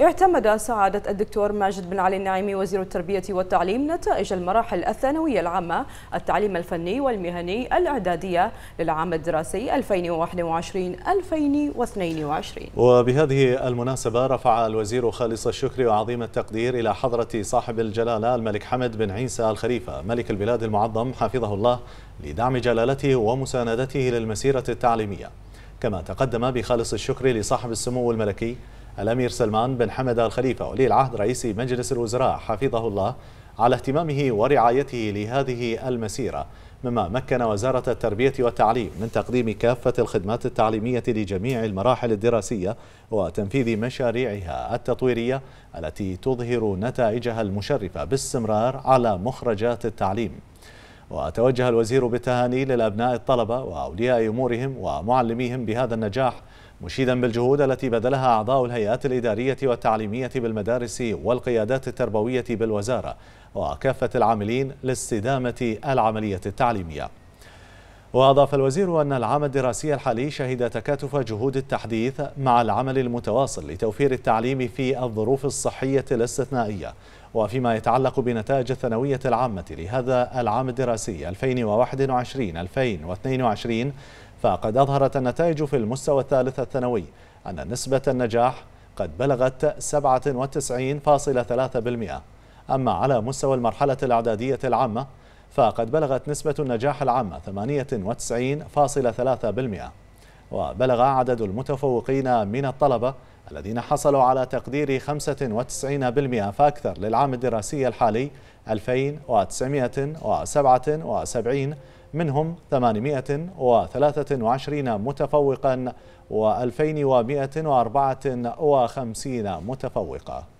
اعتمد سعادة الدكتور ماجد بن علي النعيمي وزير التربية والتعليم نتائج المراحل الثانوية العامة التعليم الفني والمهني الإعدادية للعام الدراسي 2021-2022 وبهذه المناسبة رفع الوزير خالص الشكر وعظيم التقدير إلى حضرة صاحب الجلالة الملك حمد بن عيسى الخليفة ملك البلاد المعظم حفظه الله لدعم جلالته ومساندته للمسيرة التعليمية كما تقدم بخالص الشكر لصاحب السمو الملكي الأمير سلمان بن حمد الخليفة ولي العهد رئيس مجلس الوزراء حفظه الله على اهتمامه ورعايته لهذه المسيرة مما مكن وزارة التربية والتعليم من تقديم كافة الخدمات التعليمية لجميع المراحل الدراسية وتنفيذ مشاريعها التطويرية التي تظهر نتائجها المشرفة باستمرار على مخرجات التعليم وتوجه الوزير بالتهاني للأبناء الطلبة وأولياء أمورهم ومعلميهم بهذا النجاح مشيدا بالجهود التي بذلها أعضاء الهيئات الإدارية والتعليمية بالمدارس والقيادات التربوية بالوزارة وكافة العاملين لاستدامة العملية التعليمية وأضاف الوزير أن العام الدراسي الحالي شهد تكاتف جهود التحديث مع العمل المتواصل لتوفير التعليم في الظروف الصحية الاستثنائية وفيما يتعلق بنتائج الثانوية العامة لهذا العام الدراسي 2021-2022 فقد أظهرت النتائج في المستوى الثالث الثانوي أن نسبة النجاح قد بلغت 97.3% أما على مستوى المرحلة الإعدادية العامة فقد بلغت نسبة النجاح العامة 98.3% وبلغ عدد المتفوقين من الطلبة الذين حصلوا على تقدير 95% فأكثر للعام الدراسي الحالي 2977 منهم 823 متفوقا و2154 متفوقة